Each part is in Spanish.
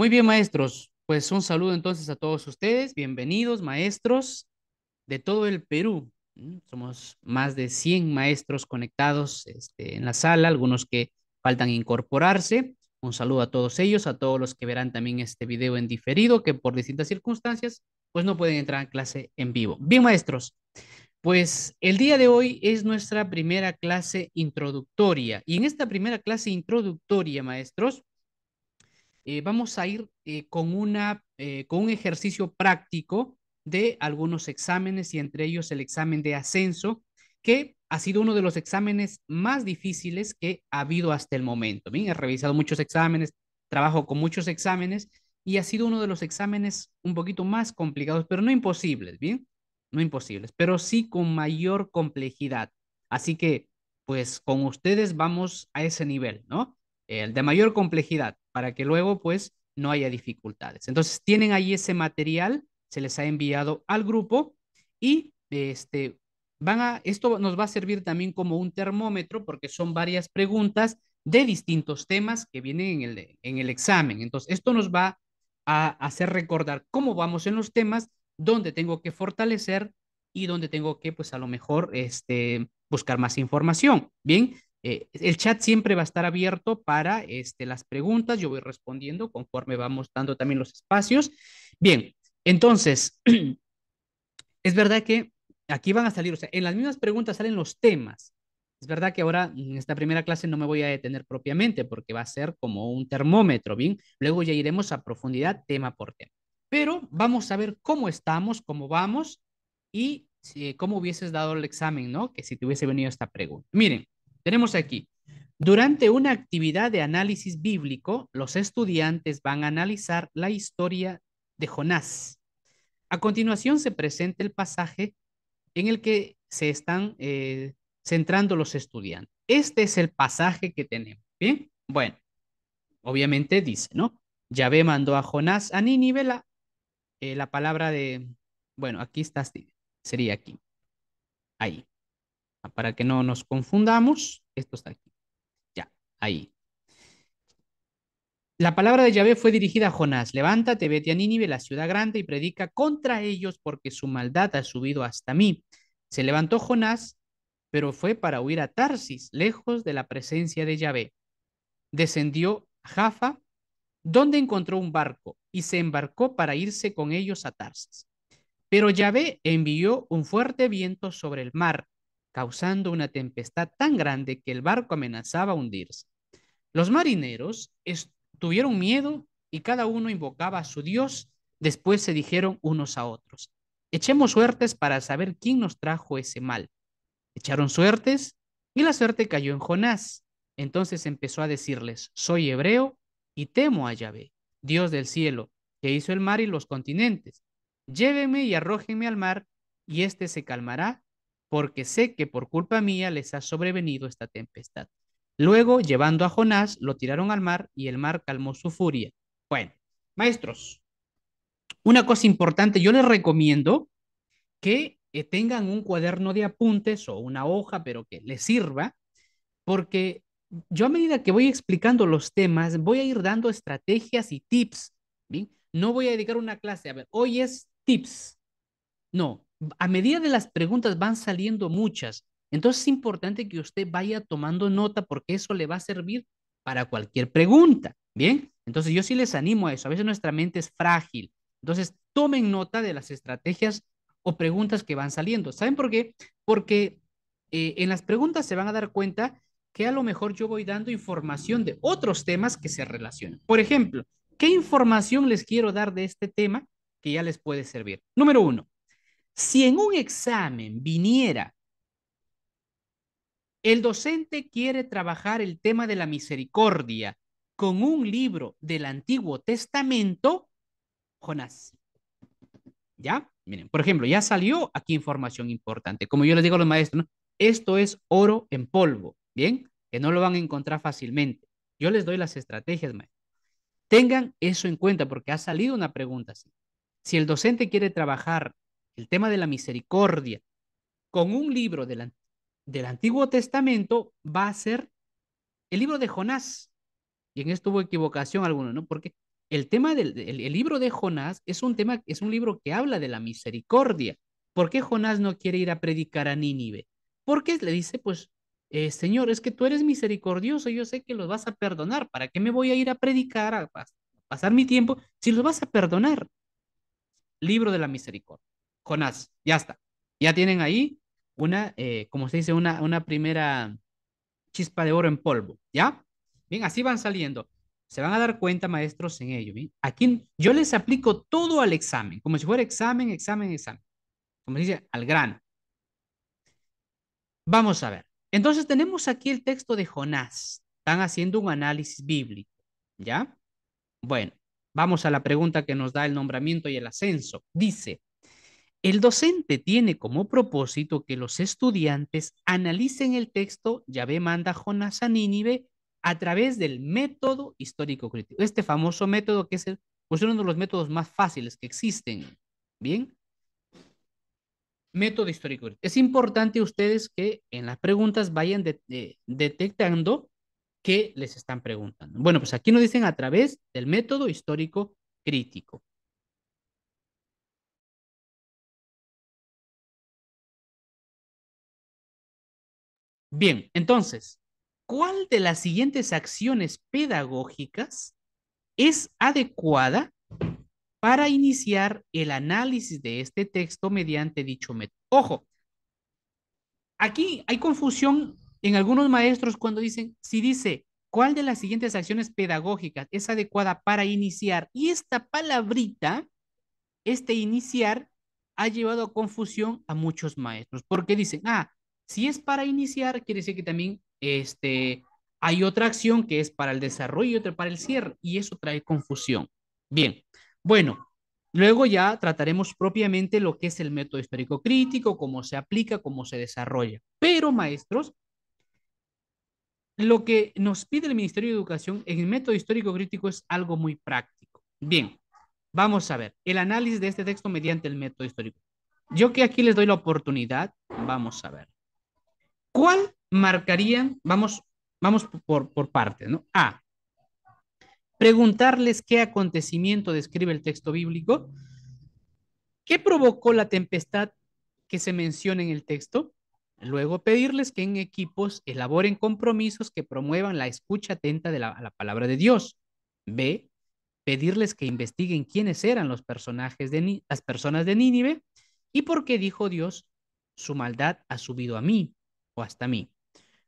Muy bien, maestros. Pues un saludo entonces a todos ustedes. Bienvenidos, maestros de todo el Perú. Mm, somos más de 100 maestros conectados este, en la sala, algunos que faltan incorporarse. Un saludo a todos ellos, a todos los que verán también este video en diferido, que por distintas circunstancias, pues no pueden entrar a clase en vivo. Bien, maestros, pues el día de hoy es nuestra primera clase introductoria. Y en esta primera clase introductoria, maestros, eh, vamos a ir eh, con, una, eh, con un ejercicio práctico de algunos exámenes y entre ellos el examen de ascenso, que ha sido uno de los exámenes más difíciles que ha habido hasta el momento. Bien, he revisado muchos exámenes, trabajo con muchos exámenes y ha sido uno de los exámenes un poquito más complicados, pero no imposibles, ¿bien? No imposibles, pero sí con mayor complejidad. Así que, pues con ustedes vamos a ese nivel, ¿no? el eh, de mayor complejidad, para que luego pues no haya dificultades. Entonces tienen ahí ese material, se les ha enviado al grupo y este, van a, esto nos va a servir también como un termómetro porque son varias preguntas de distintos temas que vienen en el, en el examen. Entonces esto nos va a hacer recordar cómo vamos en los temas, dónde tengo que fortalecer y dónde tengo que pues a lo mejor este, buscar más información. Bien, eh, el chat siempre va a estar abierto para este, las preguntas. Yo voy respondiendo conforme vamos dando también los espacios. Bien, entonces, es verdad que aquí van a salir, o sea, en las mismas preguntas salen los temas. Es verdad que ahora en esta primera clase no me voy a detener propiamente porque va a ser como un termómetro, ¿bien? Luego ya iremos a profundidad tema por tema. Pero vamos a ver cómo estamos, cómo vamos y eh, cómo hubieses dado el examen, ¿no? Que si te hubiese venido esta pregunta. Miren, tenemos aquí, durante una actividad de análisis bíblico, los estudiantes van a analizar la historia de Jonás. A continuación se presenta el pasaje en el que se están eh, centrando los estudiantes. Este es el pasaje que tenemos. Bien, bueno, obviamente dice, ¿no? Yahvé mandó a Jonás a Nínive la, eh, la palabra de, bueno, aquí está, sería aquí, ahí. Para que no nos confundamos, esto está aquí. Ya, ahí. La palabra de Yahvé fue dirigida a Jonás. Levántate, vete a Nínive, la ciudad grande, y predica contra ellos porque su maldad ha subido hasta mí. Se levantó Jonás, pero fue para huir a Tarsis, lejos de la presencia de Yahvé. Descendió a Jafa, donde encontró un barco, y se embarcó para irse con ellos a Tarsis. Pero Yahvé envió un fuerte viento sobre el mar, causando una tempestad tan grande que el barco amenazaba hundirse. Los marineros tuvieron miedo y cada uno invocaba a su Dios. Después se dijeron unos a otros, echemos suertes para saber quién nos trajo ese mal. Echaron suertes y la suerte cayó en Jonás. Entonces empezó a decirles, soy hebreo y temo a Yahvé, Dios del cielo, que hizo el mar y los continentes. Llévenme y arrójenme al mar, y éste se calmará porque sé que por culpa mía les ha sobrevenido esta tempestad. Luego, llevando a Jonás, lo tiraron al mar y el mar calmó su furia. Bueno, maestros, una cosa importante, yo les recomiendo que eh, tengan un cuaderno de apuntes o una hoja, pero que les sirva, porque yo a medida que voy explicando los temas, voy a ir dando estrategias y tips. ¿bien? No voy a dedicar una clase, a ver, hoy es tips. No, a medida de las preguntas van saliendo muchas. Entonces es importante que usted vaya tomando nota porque eso le va a servir para cualquier pregunta. Bien, entonces yo sí les animo a eso. A veces nuestra mente es frágil. Entonces tomen nota de las estrategias o preguntas que van saliendo. ¿Saben por qué? Porque eh, en las preguntas se van a dar cuenta que a lo mejor yo voy dando información de otros temas que se relacionan. Por ejemplo, ¿qué información les quiero dar de este tema que ya les puede servir? Número uno, si en un examen viniera, el docente quiere trabajar el tema de la misericordia con un libro del Antiguo Testamento, Jonás. ¿Ya? Miren, por ejemplo, ya salió aquí información importante. Como yo les digo a los maestros, esto es oro en polvo, ¿bien? Que no lo van a encontrar fácilmente. Yo les doy las estrategias, maestro. Tengan eso en cuenta porque ha salido una pregunta así. Si el docente quiere trabajar el tema de la misericordia, con un libro del, del Antiguo Testamento va a ser el libro de Jonás. Y en esto hubo equivocación alguna, ¿no? Porque el tema del el, libro de Jonás es un tema, es un libro que habla de la misericordia. ¿Por qué Jonás no quiere ir a predicar a Nínive? Porque le dice, pues, eh, Señor, es que tú eres misericordioso, yo sé que los vas a perdonar. ¿Para qué me voy a ir a predicar, a pasar mi tiempo, si los vas a perdonar? Libro de la misericordia. Jonás, ya está. Ya tienen ahí una, eh, como se dice, una, una primera chispa de oro en polvo, ¿ya? Bien, así van saliendo. Se van a dar cuenta, maestros, en ello. ¿bien? Aquí yo les aplico todo al examen, como si fuera examen, examen, examen. Como se dice, al grano. Vamos a ver. Entonces tenemos aquí el texto de Jonás. Están haciendo un análisis bíblico, ¿ya? Bueno, vamos a la pregunta que nos da el nombramiento y el ascenso. Dice, el docente tiene como propósito que los estudiantes analicen el texto Yahvé manda Jonás a Nínive a través del método histórico-crítico. Este famoso método que es, pues, uno de los métodos más fáciles que existen. Bien. Método histórico-crítico. Es importante ustedes que en las preguntas vayan detectando qué les están preguntando. Bueno, pues aquí nos dicen a través del método histórico-crítico. Bien, entonces, ¿cuál de las siguientes acciones pedagógicas es adecuada para iniciar el análisis de este texto mediante dicho método? Ojo, aquí hay confusión en algunos maestros cuando dicen, si dice, ¿cuál de las siguientes acciones pedagógicas es adecuada para iniciar? Y esta palabrita, este iniciar, ha llevado a confusión a muchos maestros, porque dicen, ah, si es para iniciar, quiere decir que también este, hay otra acción que es para el desarrollo y otra para el cierre, y eso trae confusión. Bien, bueno, luego ya trataremos propiamente lo que es el método histórico crítico, cómo se aplica, cómo se desarrolla. Pero, maestros, lo que nos pide el Ministerio de Educación en el método histórico crítico es algo muy práctico. Bien, vamos a ver el análisis de este texto mediante el método histórico. Yo que aquí les doy la oportunidad, vamos a ver. ¿Cuál marcarían? vamos, vamos por, por partes, ¿no? A, preguntarles qué acontecimiento describe el texto bíblico, qué provocó la tempestad que se menciona en el texto, Luego pedirles que en equipos elaboren compromisos que promuevan la escucha atenta de la, a la palabra de Dios. B. Pedirles que investiguen quiénes eran los personajes de las personas de Nínive y por qué dijo Dios, su maldad ha subido a mí o hasta mí.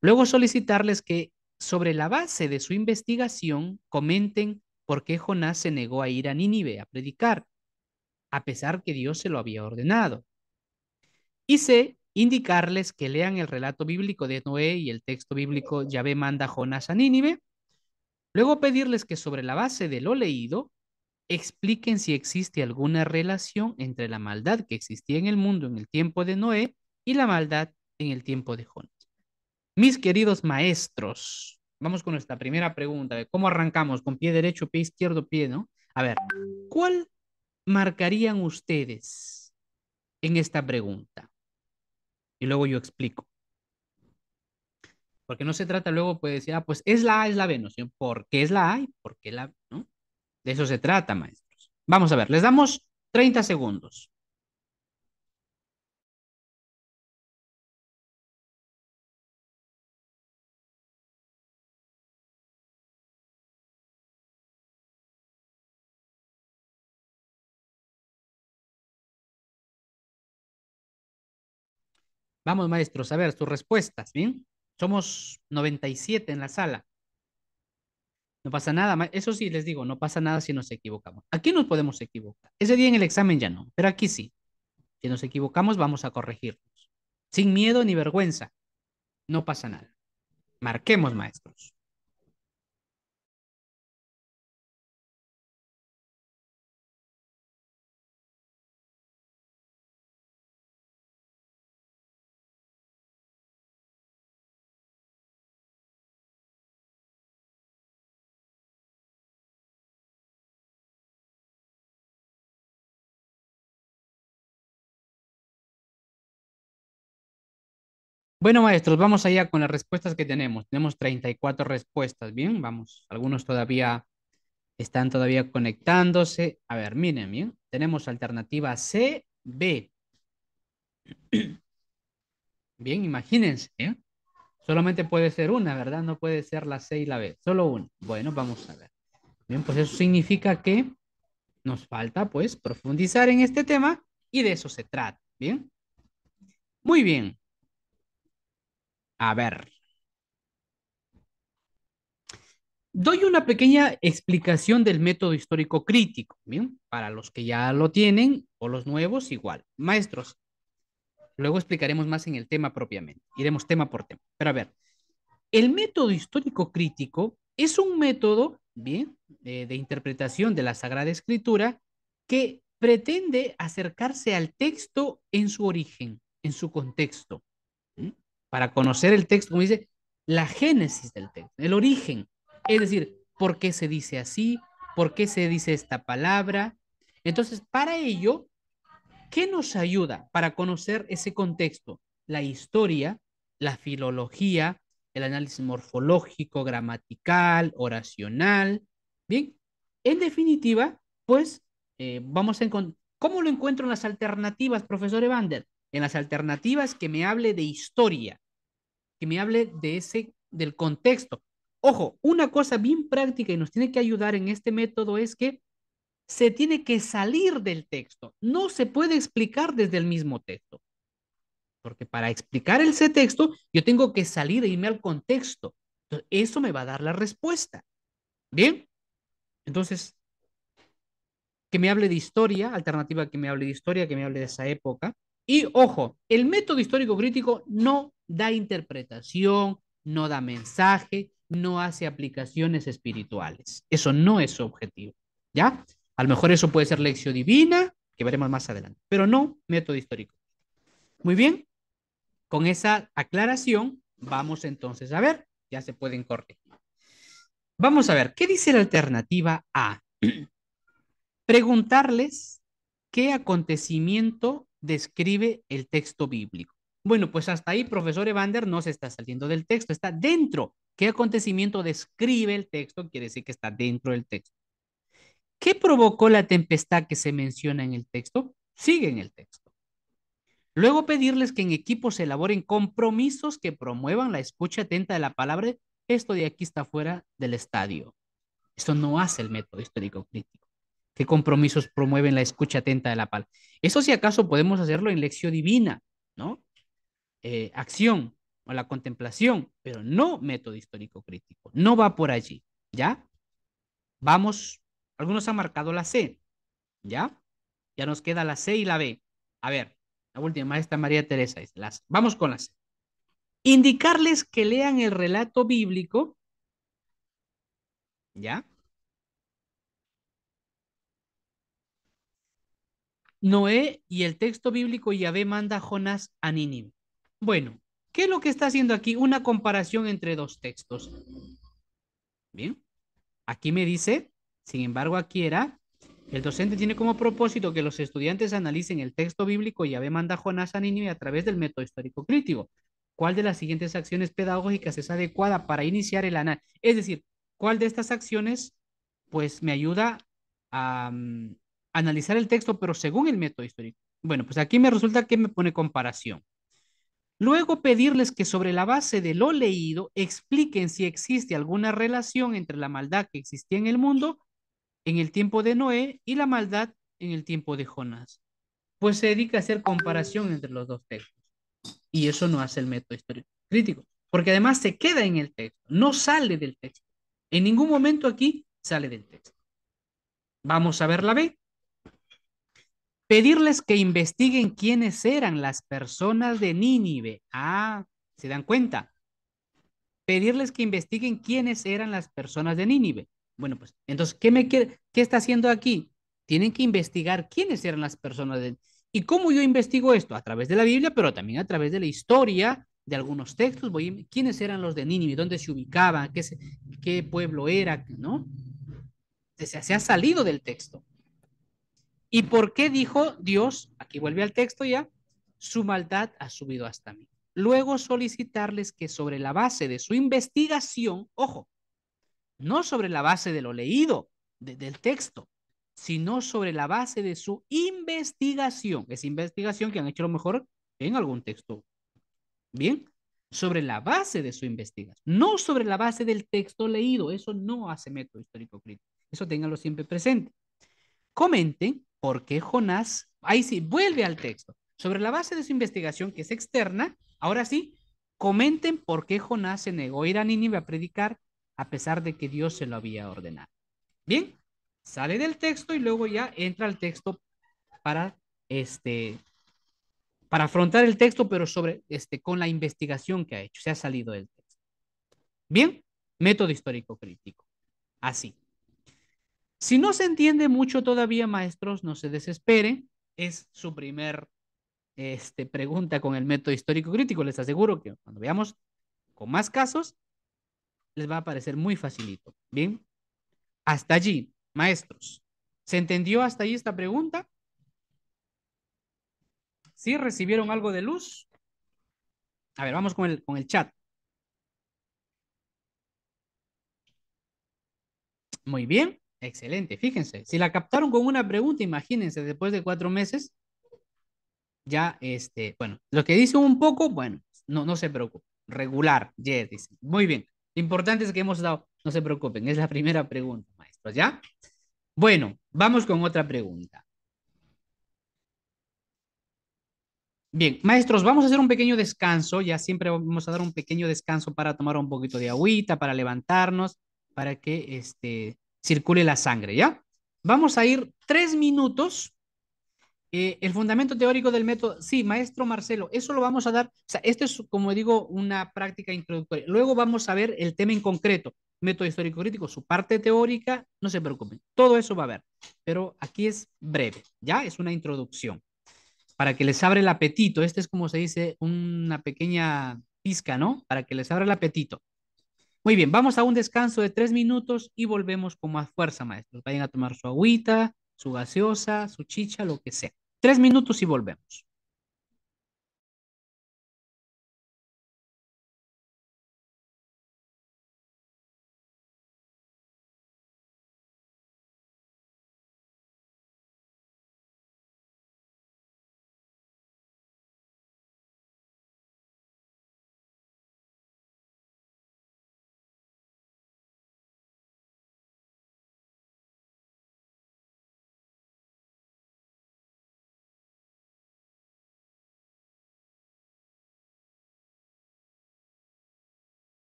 Luego solicitarles que sobre la base de su investigación comenten por qué Jonás se negó a ir a Nínive a predicar, a pesar que Dios se lo había ordenado. Y C, indicarles que lean el relato bíblico de Noé y el texto bíblico Yahvé manda a Jonás a Nínive. Luego pedirles que sobre la base de lo leído expliquen si existe alguna relación entre la maldad que existía en el mundo en el tiempo de Noé y la maldad en el tiempo de jones Mis queridos maestros, vamos con nuestra primera pregunta. de ¿Cómo arrancamos? ¿Con pie derecho, pie izquierdo, pie, no? A ver, ¿cuál marcarían ustedes en esta pregunta? Y luego yo explico. Porque no se trata luego, pues, de decir, ah, pues es la A, es la B, no ¿por qué es la A y por qué la B, no? De eso se trata, maestros. Vamos a ver, les damos 30 segundos. Vamos, maestros, a ver sus respuestas, ¿bien? Somos 97 en la sala. No pasa nada, eso sí les digo, no pasa nada si nos equivocamos. Aquí nos podemos equivocar. Ese día en el examen ya no, pero aquí sí. Si nos equivocamos, vamos a corregirnos. Sin miedo ni vergüenza. No pasa nada. Marquemos, maestros. Bueno, maestros, vamos allá con las respuestas que tenemos. Tenemos 34 respuestas, ¿bien? Vamos, algunos todavía están todavía conectándose. A ver, miren, ¿bien? Tenemos alternativa C, B. Bien, imagínense, ¿eh? Solamente puede ser una, ¿verdad? No puede ser la C y la B, solo una. Bueno, vamos a ver. Bien, pues eso significa que nos falta, pues, profundizar en este tema y de eso se trata, ¿bien? Muy bien. A ver. Doy una pequeña explicación del método histórico crítico, ¿bien? Para los que ya lo tienen o los nuevos, igual. Maestros, luego explicaremos más en el tema propiamente. Iremos tema por tema. Pero a ver, el método histórico crítico es un método, ¿bien? Eh, de interpretación de la Sagrada Escritura que pretende acercarse al texto en su origen, en su contexto para conocer el texto, como dice, la génesis del texto, el origen. Es decir, ¿por qué se dice así? ¿Por qué se dice esta palabra? Entonces, para ello, ¿qué nos ayuda para conocer ese contexto? La historia, la filología, el análisis morfológico, gramatical, oracional. Bien, en definitiva, pues eh, vamos a encontrar, ¿cómo lo encuentro en las alternativas, profesor Evander? en las alternativas que me hable de historia, que me hable de ese, del contexto. Ojo, una cosa bien práctica y nos tiene que ayudar en este método es que se tiene que salir del texto. No se puede explicar desde el mismo texto. Porque para explicar ese texto, yo tengo que salir e irme al contexto. eso me va a dar la respuesta. ¿Bien? Entonces, que me hable de historia, alternativa que me hable de historia, que me hable de esa época. Y ojo, el método histórico crítico no da interpretación, no da mensaje, no hace aplicaciones espirituales. Eso no es su objetivo, ¿ya? A lo mejor eso puede ser lección divina, que veremos más adelante, pero no método histórico. Muy bien, con esa aclaración vamos entonces a ver, ya se pueden corregir. Vamos a ver, ¿qué dice la alternativa A? Preguntarles qué acontecimiento describe el texto bíblico. Bueno, pues hasta ahí, profesor Evander no se está saliendo del texto, está dentro. ¿Qué acontecimiento describe el texto? Quiere decir que está dentro del texto. ¿Qué provocó la tempestad que se menciona en el texto? Sigue en el texto. Luego pedirles que en equipo se elaboren compromisos que promuevan la escucha atenta de la palabra. Esto de aquí está fuera del estadio. Esto no hace el método histórico crítico qué compromisos promueven la escucha atenta de la Pal. Eso si acaso podemos hacerlo en lección divina, ¿no? Eh, acción o la contemplación, pero no método histórico crítico, no va por allí, ¿ya? Vamos, algunos han marcado la C, ¿ya? Ya nos queda la C y la B. A ver, la última maestra María Teresa, las, vamos con la C. Indicarles que lean el relato bíblico, ¿ya? Noé y el texto bíblico Yahvé manda Jonás a Nínive. Bueno, ¿qué es lo que está haciendo aquí? Una comparación entre dos textos. Bien, aquí me dice, sin embargo, aquí era, el docente tiene como propósito que los estudiantes analicen el texto bíblico Yahvé manda Jonás a Nínive a través del método histórico crítico. ¿Cuál de las siguientes acciones pedagógicas es adecuada para iniciar el análisis? Es decir, ¿cuál de estas acciones pues me ayuda a, mm, analizar el texto, pero según el método histórico. Bueno, pues aquí me resulta que me pone comparación. Luego pedirles que sobre la base de lo leído expliquen si existe alguna relación entre la maldad que existía en el mundo en el tiempo de Noé y la maldad en el tiempo de Jonás. Pues se dedica a hacer comparación entre los dos textos. Y eso no hace el método histórico crítico, porque además se queda en el texto, no sale del texto. En ningún momento aquí sale del texto. Vamos a ver la B pedirles que investiguen quiénes eran las personas de Nínive. Ah, ¿se dan cuenta? Pedirles que investiguen quiénes eran las personas de Nínive. Bueno, pues entonces, ¿qué, me qué está haciendo aquí? Tienen que investigar quiénes eran las personas de ¿Y cómo yo investigo esto? A través de la Biblia, pero también a través de la historia de algunos textos. Voy, ¿Quiénes eran los de Nínive? ¿Dónde se ubicaban? ¿Qué, qué pueblo era? ¿No? se ha salido del texto. ¿Y por qué dijo Dios, aquí vuelve al texto ya, su maldad ha subido hasta mí? Luego solicitarles que sobre la base de su investigación, ojo, no sobre la base de lo leído del texto, sino sobre la base de su investigación, es investigación que han hecho a lo mejor en algún texto. Bien, sobre la base de su investigación, no sobre la base del texto leído, eso no hace método histórico crítico, eso ténganlo siempre presente. Comenten ¿por qué Jonás? Ahí sí, vuelve al texto. Sobre la base de su investigación, que es externa, ahora sí, comenten por qué Jonás se negó a ir a Nínive a predicar, a pesar de que Dios se lo había ordenado. Bien, sale del texto y luego ya entra al texto para este para afrontar el texto, pero sobre este con la investigación que ha hecho, se ha salido del texto. Bien, método histórico crítico. Así. Si no se entiende mucho todavía, maestros, no se desespere Es su primer este, pregunta con el método histórico crítico. Les aseguro que cuando veamos con más casos, les va a parecer muy facilito. Bien, hasta allí, maestros. ¿Se entendió hasta allí esta pregunta? ¿Sí recibieron algo de luz? A ver, vamos con el, con el chat. Muy bien. Excelente, fíjense, si la captaron con una pregunta, imagínense, después de cuatro meses, ya, este, bueno, lo que dice un poco, bueno, no, no se preocupe, regular, ya dice. Muy bien, lo importante es que hemos dado, no se preocupen, es la primera pregunta, maestros, ¿ya? Bueno, vamos con otra pregunta. Bien, maestros, vamos a hacer un pequeño descanso, ya siempre vamos a dar un pequeño descanso para tomar un poquito de agüita, para levantarnos, para que este circule la sangre, ¿ya? Vamos a ir tres minutos. Eh, el fundamento teórico del método, sí, maestro Marcelo, eso lo vamos a dar, o sea, esto es, como digo, una práctica introductoria. Luego vamos a ver el tema en concreto, método histórico crítico, su parte teórica, no se preocupen, todo eso va a haber, pero aquí es breve, ya es una introducción, para que les abra el apetito, este es como se dice, una pequeña pizca, ¿no? Para que les abra el apetito. Muy bien, vamos a un descanso de tres minutos y volvemos con más fuerza, maestros. Vayan a tomar su agüita, su gaseosa, su chicha, lo que sea. Tres minutos y volvemos.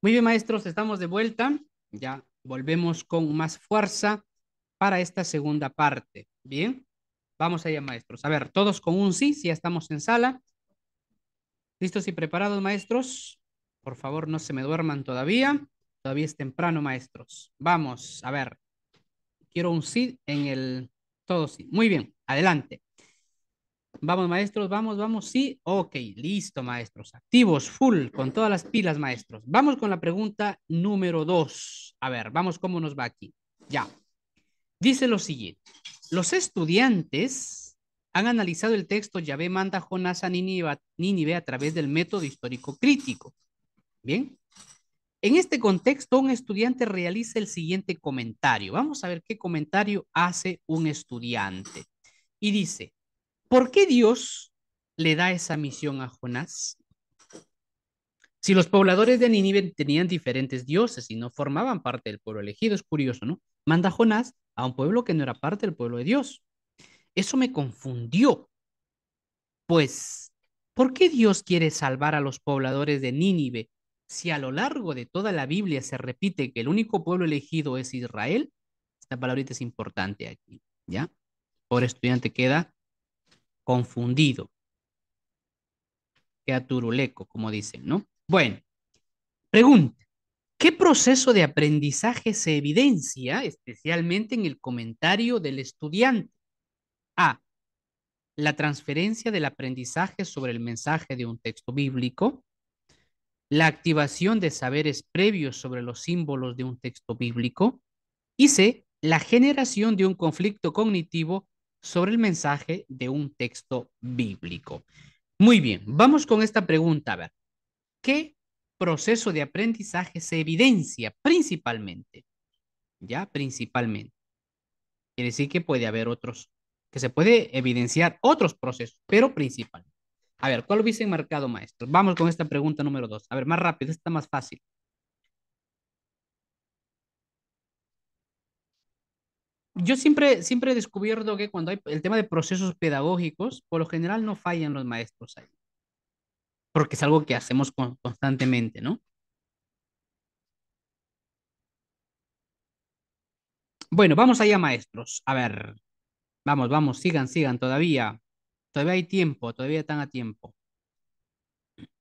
Muy bien, maestros, estamos de vuelta. Ya volvemos con más fuerza para esta segunda parte. Bien, vamos allá, maestros. A ver, todos con un sí, si ya estamos en sala. ¿Listos y preparados, maestros? Por favor, no se me duerman todavía. Todavía es temprano, maestros. Vamos, a ver. Quiero un sí en el todos sí. Muy bien, adelante. Vamos, maestros, vamos, vamos, sí. Ok, listo, maestros. Activos, full, con todas las pilas, maestros. Vamos con la pregunta número dos. A ver, vamos cómo nos va aquí. Ya. Dice lo siguiente. Los estudiantes han analizado el texto Yahvé manda Jonás a Nínive a través del método histórico crítico. Bien. En este contexto, un estudiante realiza el siguiente comentario. Vamos a ver qué comentario hace un estudiante. Y dice, ¿por qué Dios le da esa misión a Jonás? Si los pobladores de Nínive tenían diferentes dioses y no formaban parte del pueblo elegido, es curioso, ¿no? Manda Jonás a un pueblo que no era parte del pueblo de Dios. Eso me confundió. Pues, ¿por qué Dios quiere salvar a los pobladores de Nínive si a lo largo de toda la Biblia se repite que el único pueblo elegido es Israel, esta palabrita es importante aquí, ¿ya? Por estudiante queda confundido, queda turuleco, como dicen, ¿no? Bueno, pregunta, ¿qué proceso de aprendizaje se evidencia especialmente en el comentario del estudiante? A, la transferencia del aprendizaje sobre el mensaje de un texto bíblico la activación de saberes previos sobre los símbolos de un texto bíblico, y C, la generación de un conflicto cognitivo sobre el mensaje de un texto bíblico. Muy bien, vamos con esta pregunta. A ver, ¿qué proceso de aprendizaje se evidencia principalmente? Ya, principalmente. Quiere decir que puede haber otros, que se puede evidenciar otros procesos, pero principalmente. A ver, ¿cuál hubiese marcado, maestros? Vamos con esta pregunta número dos. A ver, más rápido, esta más fácil. Yo siempre, siempre he descubierto que cuando hay el tema de procesos pedagógicos, por lo general no fallan los maestros ahí. Porque es algo que hacemos constantemente, ¿no? Bueno, vamos allá, maestros. A ver, vamos, vamos, sigan, sigan todavía. Todavía hay tiempo, todavía están a tiempo.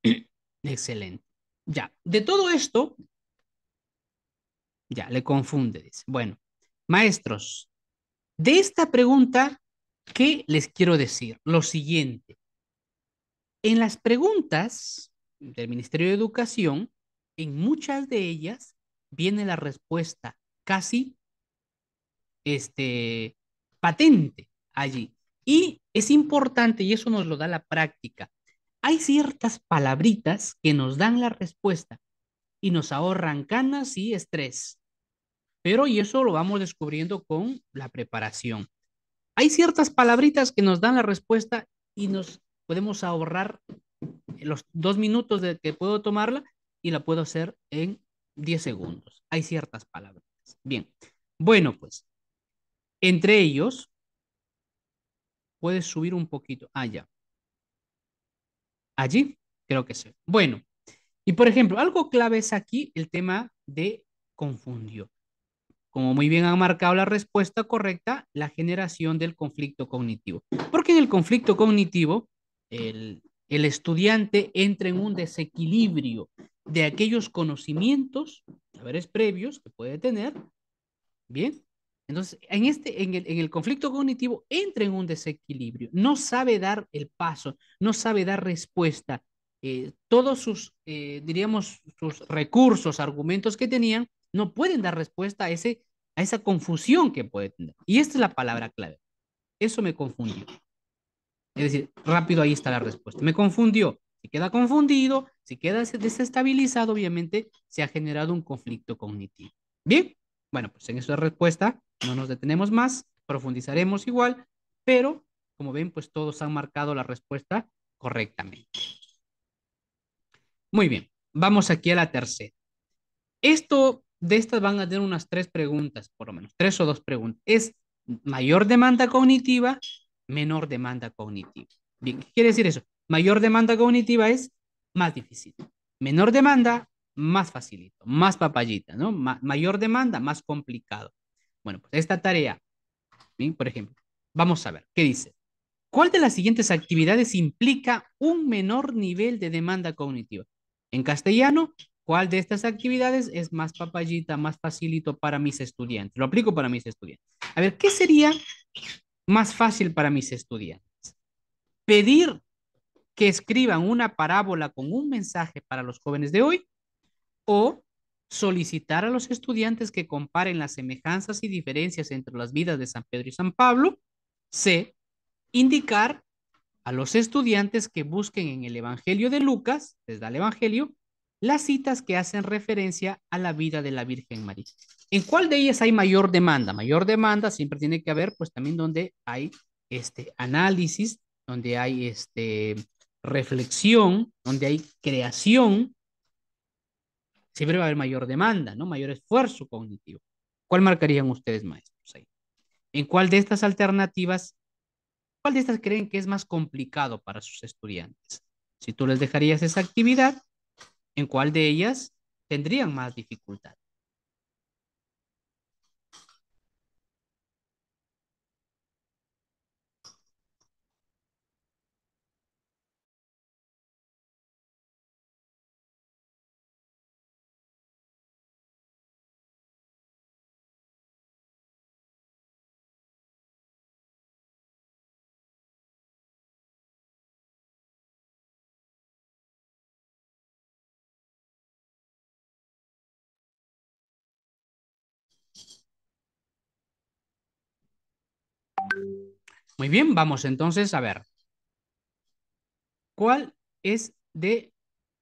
Excelente. Ya, de todo esto, ya, le confunde, dice. Bueno, maestros, de esta pregunta, ¿qué les quiero decir? Lo siguiente. En las preguntas del Ministerio de Educación, en muchas de ellas viene la respuesta casi este, patente allí. Y es importante y eso nos lo da la práctica. Hay ciertas palabritas que nos dan la respuesta y nos ahorran canas y estrés. Pero y eso lo vamos descubriendo con la preparación. Hay ciertas palabritas que nos dan la respuesta y nos podemos ahorrar los dos minutos de que puedo tomarla y la puedo hacer en 10 segundos. Hay ciertas palabras. Bien. Bueno, pues, entre ellos, Puedes subir un poquito. Allá. Ah, Allí, creo que sí. Bueno, y por ejemplo, algo clave es aquí el tema de confundió. Como muy bien ha marcado la respuesta correcta, la generación del conflicto cognitivo. Porque en el conflicto cognitivo, el estudiante entra en un desequilibrio de aquellos conocimientos, saberes previos que puede tener, bien, entonces, en, este, en el, en, el, conflicto cognitivo entra en un desequilibrio, no sabe dar el paso, no sabe dar respuesta. Eh, todos sus, eh, diríamos, sus recursos, argumentos que tenían, no pueden dar respuesta a, ese, a esa confusión que puede tener. Y esta es la palabra clave. Eso me confundió. Es decir, rápido ahí está la respuesta. Me confundió. Si queda confundido, si queda desestabilizado, obviamente se ha generado un conflicto cognitivo. Bien, bueno, pues en esa respuesta no nos detenemos más, profundizaremos igual, pero como ven, pues todos han marcado la respuesta correctamente. Muy bien, vamos aquí a la tercera. Esto, de estas van a tener unas tres preguntas, por lo menos, tres o dos preguntas. Es mayor demanda cognitiva, menor demanda cognitiva. ¿qué quiere decir eso? Mayor demanda cognitiva es más difícil. Menor demanda, más facilito, más papayita, ¿no? mayor demanda, más complicado. Bueno, pues esta tarea, por ejemplo, vamos a ver, ¿qué dice? ¿Cuál de las siguientes actividades implica un menor nivel de demanda cognitiva? En castellano, ¿cuál de estas actividades es más papayita, más facilito para mis estudiantes? Lo aplico para mis estudiantes. A ver, ¿qué sería más fácil para mis estudiantes? ¿Pedir que escriban una parábola con un mensaje para los jóvenes de hoy o solicitar a los estudiantes que comparen las semejanzas y diferencias entre las vidas de San Pedro y San Pablo. C. Indicar a los estudiantes que busquen en el Evangelio de Lucas, desde el Evangelio, las citas que hacen referencia a la vida de la Virgen María. ¿En cuál de ellas hay mayor demanda? Mayor demanda siempre tiene que haber, pues también donde hay este análisis, donde hay este reflexión, donde hay creación, siempre va a haber mayor demanda, ¿no? Mayor esfuerzo cognitivo. ¿Cuál marcarían ustedes, maestros? Ahí? ¿En cuál de estas alternativas, cuál de estas creen que es más complicado para sus estudiantes? Si tú les dejarías esa actividad, ¿en cuál de ellas tendrían más dificultad? Muy bien, vamos entonces a ver. ¿Cuál es de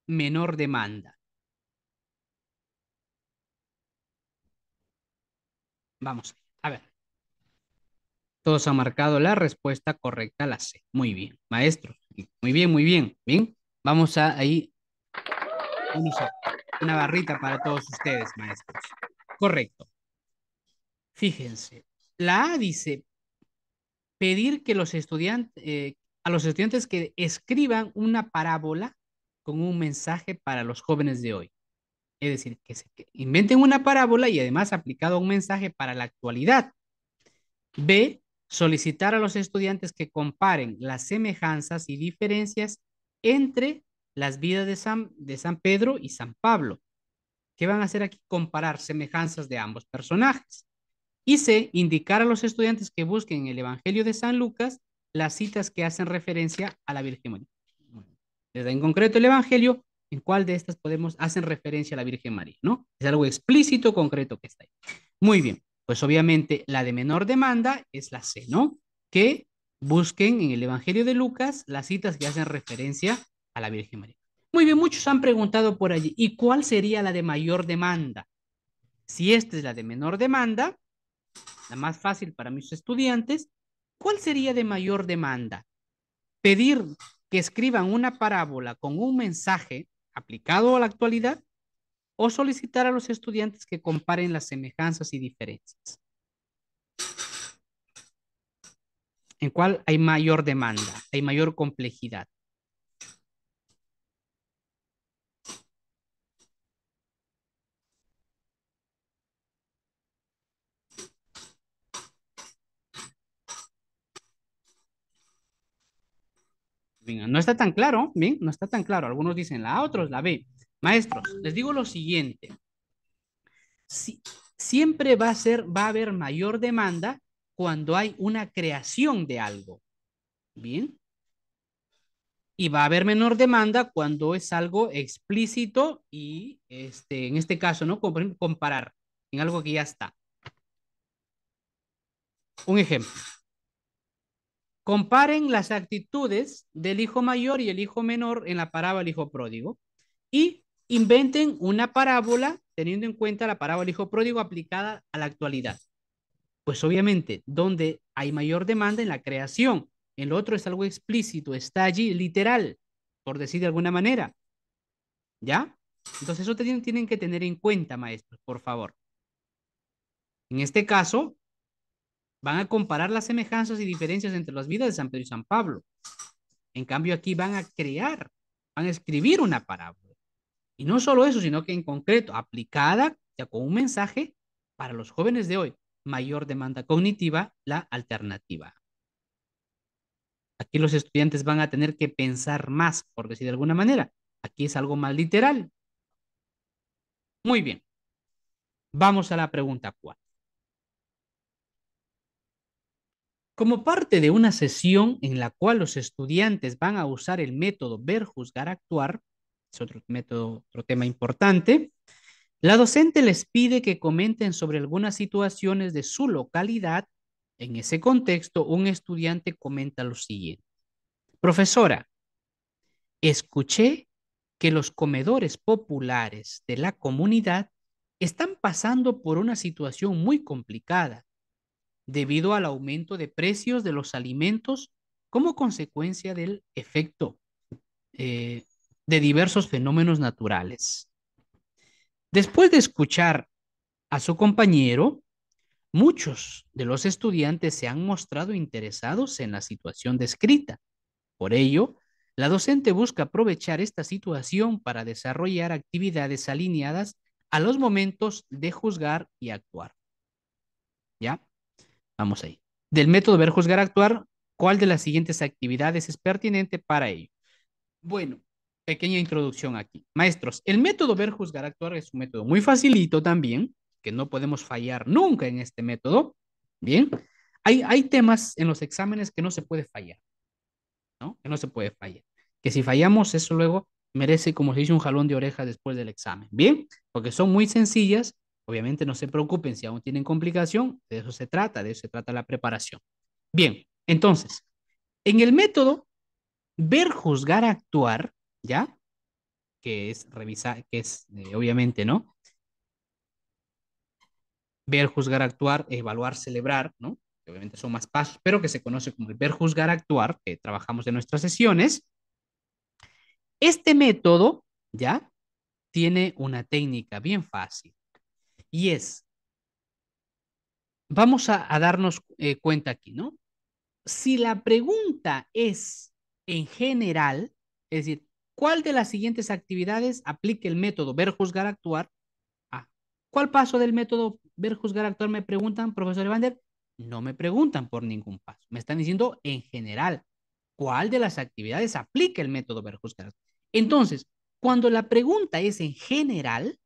menor demanda? Vamos, a ver. Todos han marcado la respuesta correcta, la C. Muy bien, maestro. Muy bien, muy bien. Bien, vamos a ahí. Una barrita para todos ustedes, maestros. Correcto. Fíjense, la A dice pedir que los estudiantes, eh, a los estudiantes que escriban una parábola con un mensaje para los jóvenes de hoy. Es decir, que se inventen una parábola y además aplicado un mensaje para la actualidad. B, solicitar a los estudiantes que comparen las semejanzas y diferencias entre las vidas de de San Pedro y San Pablo. ¿Qué van a hacer aquí? Comparar semejanzas de ambos personajes. Y C, indicar a los estudiantes que busquen en el Evangelio de San Lucas las citas que hacen referencia a la Virgen María. Desde en concreto el Evangelio, en cuál de estas podemos hacer referencia a la Virgen María, ¿no? Es algo explícito, concreto que está ahí. Muy bien, pues obviamente la de menor demanda es la C, ¿no? Que busquen en el Evangelio de Lucas las citas que hacen referencia a la Virgen María. Muy bien, muchos han preguntado por allí, ¿y cuál sería la de mayor demanda? Si esta es la de menor demanda, la más fácil para mis estudiantes, ¿cuál sería de mayor demanda? Pedir que escriban una parábola con un mensaje aplicado a la actualidad o solicitar a los estudiantes que comparen las semejanzas y diferencias. ¿En cuál hay mayor demanda, hay mayor complejidad? No está tan claro, bien, no está tan claro. Algunos dicen la A, otros la B. Maestros, les digo lo siguiente. siempre va a ser, va a haber mayor demanda cuando hay una creación de algo. Bien. Y va a haber menor demanda cuando es algo explícito y este, en este caso, ¿no? Como comparar en algo que ya está. Un ejemplo. Comparen las actitudes del hijo mayor y el hijo menor en la parábola del hijo pródigo y inventen una parábola teniendo en cuenta la parábola del hijo pródigo aplicada a la actualidad. Pues obviamente, donde hay mayor demanda en la creación, el otro es algo explícito, está allí, literal, por decir de alguna manera. ¿Ya? Entonces eso tienen, tienen que tener en cuenta, maestros, por favor. En este caso, Van a comparar las semejanzas y diferencias entre las vidas de San Pedro y San Pablo. En cambio, aquí van a crear, van a escribir una parábola. Y no solo eso, sino que en concreto, aplicada ya con un mensaje para los jóvenes de hoy, mayor demanda cognitiva, la alternativa. Aquí los estudiantes van a tener que pensar más, por decir de alguna manera. Aquí es algo más literal. Muy bien. Vamos a la pregunta 4. Como parte de una sesión en la cual los estudiantes van a usar el método ver, juzgar, actuar, es otro método, otro tema importante, la docente les pide que comenten sobre algunas situaciones de su localidad. En ese contexto, un estudiante comenta lo siguiente. Profesora, escuché que los comedores populares de la comunidad están pasando por una situación muy complicada debido al aumento de precios de los alimentos como consecuencia del efecto eh, de diversos fenómenos naturales. Después de escuchar a su compañero, muchos de los estudiantes se han mostrado interesados en la situación descrita. Por ello, la docente busca aprovechar esta situación para desarrollar actividades alineadas a los momentos de juzgar y actuar. ¿Ya? Vamos ahí. Del método ver, juzgar, actuar, ¿cuál de las siguientes actividades es pertinente para ello? Bueno, pequeña introducción aquí. Maestros, el método ver, juzgar, actuar es un método muy facilito también, que no podemos fallar nunca en este método. Bien, hay, hay temas en los exámenes que no se puede fallar, ¿no? Que no se puede fallar. Que si fallamos, eso luego merece, como se dice, un jalón de oreja después del examen. Bien, porque son muy sencillas Obviamente no se preocupen si aún tienen complicación, de eso se trata, de eso se trata la preparación. Bien, entonces, en el método, ver, juzgar, actuar, ¿ya? Que es revisar, que es eh, obviamente, ¿no? Ver, juzgar, actuar, evaluar, celebrar, ¿no? Que obviamente son más pasos, pero que se conoce como el ver, juzgar, actuar, que trabajamos en nuestras sesiones. Este método, ¿ya? Tiene una técnica bien fácil. Y es, vamos a, darnos eh, cuenta aquí, ¿no? Si la pregunta es en general, es decir, ¿cuál de las siguientes actividades aplica el método ver, juzgar, actuar? ¿Cuál paso del método ver, juzgar, actuar me preguntan, profesor Evander? No me preguntan por ningún paso. Me están diciendo en general, ¿cuál de las actividades aplica el método ver, juzgar? Entonces, cuando la pregunta es en general,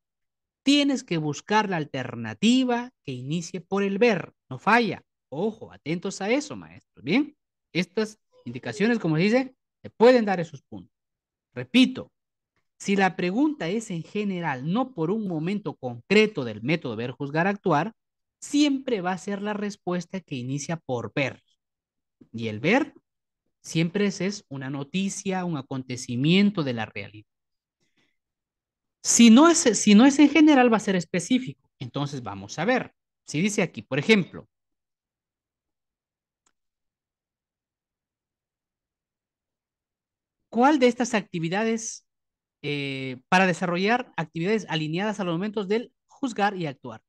Tienes que buscar la alternativa que inicie por el ver, no falla. Ojo, atentos a eso, maestros. Bien, estas indicaciones, como dice, te pueden dar esos puntos. Repito, si la pregunta es en general, no por un momento concreto del método ver, juzgar, actuar, siempre va a ser la respuesta que inicia por ver. Y el ver siempre es una noticia, un acontecimiento de la realidad. Si no, es, si no es en general, va a ser específico. Entonces vamos a ver. Si dice aquí, por ejemplo, ¿cuál de estas actividades eh, para desarrollar actividades alineadas a los momentos del juzgar y actuar?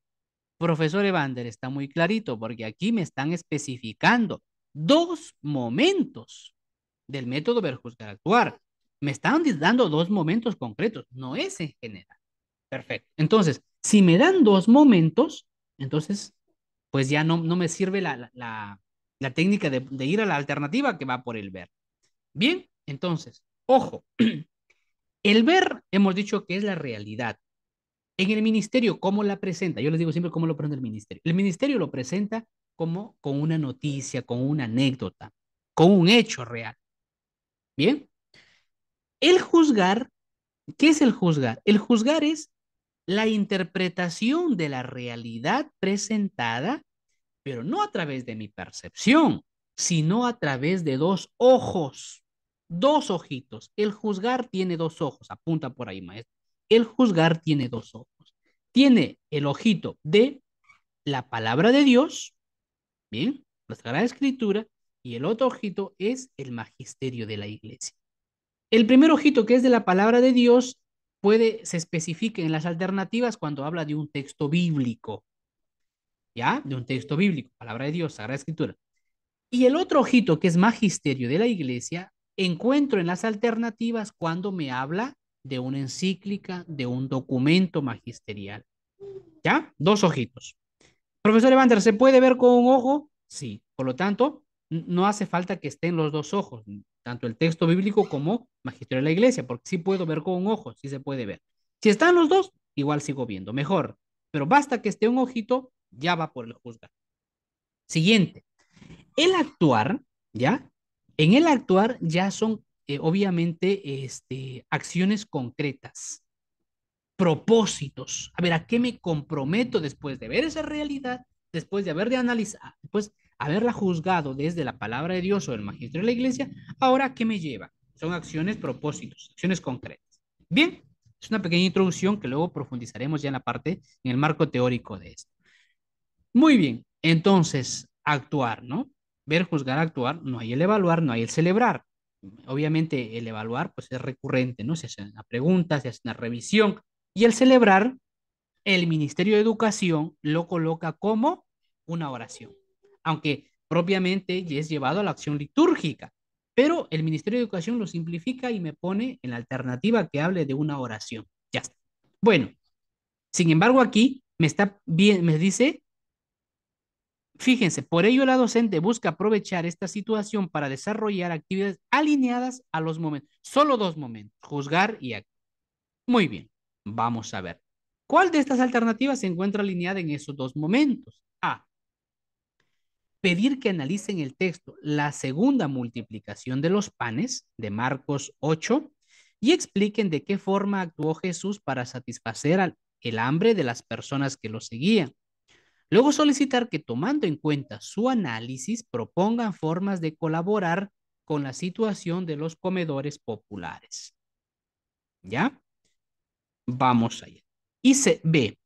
Profesor Evander, está muy clarito porque aquí me están especificando dos momentos del método ver, juzgar, actuar. Me están dando dos momentos concretos, no es en general. Perfecto. Entonces, si me dan dos momentos, entonces, pues ya no, no me sirve la, técnica de, ir a la alternativa que va por el ver. Bien, entonces, ojo, el ver hemos dicho que es la realidad. En el ministerio, ¿cómo la presenta? Yo les digo siempre cómo lo presenta el ministerio. El ministerio lo presenta como con una noticia, con una anécdota, con un hecho real. Bien, el juzgar, ¿qué es el juzgar? El juzgar es la interpretación de la realidad presentada, pero no a través de mi percepción, sino a través de dos ojos, dos ojitos. El juzgar tiene dos ojos, apunta por ahí, maestro. El juzgar tiene dos ojos. Tiene el ojito de la palabra de Dios, bien, la Sagrada Escritura, y el otro ojito es el magisterio de la iglesia. El primer ojito, que es de la palabra de Dios, puede, se especifica en las alternativas cuando habla de un texto bíblico. ¿Ya? De un texto bíblico, palabra de Dios, Sagrada Escritura. Y el otro ojito, que es magisterio de la iglesia, encuentro en las alternativas cuando me habla de una encíclica, de un documento magisterial. ¿Ya? Dos ojitos. Profesor Evander, ¿se puede ver con un ojo? Sí. Por lo tanto, no hace falta que estén los dos ojos tanto el texto bíblico como magisterio de la iglesia, porque sí puedo ver con un ojo, sí se puede ver. Si están los dos, igual sigo viendo, mejor. Pero basta que esté un ojito, ya va por el juzgar. Siguiente, el actuar, ¿ya? En el actuar ya son, eh, obviamente, este, acciones concretas, propósitos. A ver, ¿a qué me comprometo después de ver esa realidad, después de haber de analizar, pues, haberla juzgado desde la palabra de Dios o el magisterio de la iglesia, ahora ¿qué me lleva? Son acciones, propósitos, acciones concretas. Bien, es una pequeña introducción que luego profundizaremos ya en la parte, en el marco teórico de esto. Muy bien, entonces, actuar, ¿no? Ver, juzgar, actuar, no hay el evaluar, no hay el celebrar. Obviamente el evaluar pues es recurrente, ¿no? Se hace una pregunta, se hace una revisión y el celebrar, el Ministerio de Educación lo coloca como una oración aunque propiamente es llevado a la acción litúrgica. Pero el Ministerio de Educación lo simplifica y me pone en la alternativa que hable de una oración. Ya está. Bueno, sin embargo aquí me, está bien, me dice, fíjense, por ello la docente busca aprovechar esta situación para desarrollar actividades alineadas a los momentos, solo dos momentos, juzgar y actuar. Muy bien, vamos a ver. ¿Cuál de estas alternativas se encuentra alineada en esos dos momentos? pedir que analicen el texto la segunda multiplicación de los panes de Marcos 8 y expliquen de qué forma actuó Jesús para satisfacer el hambre de las personas que lo seguían. Luego solicitar que tomando en cuenta su análisis propongan formas de colaborar con la situación de los comedores populares. ¿Ya? Vamos allá. Y se ve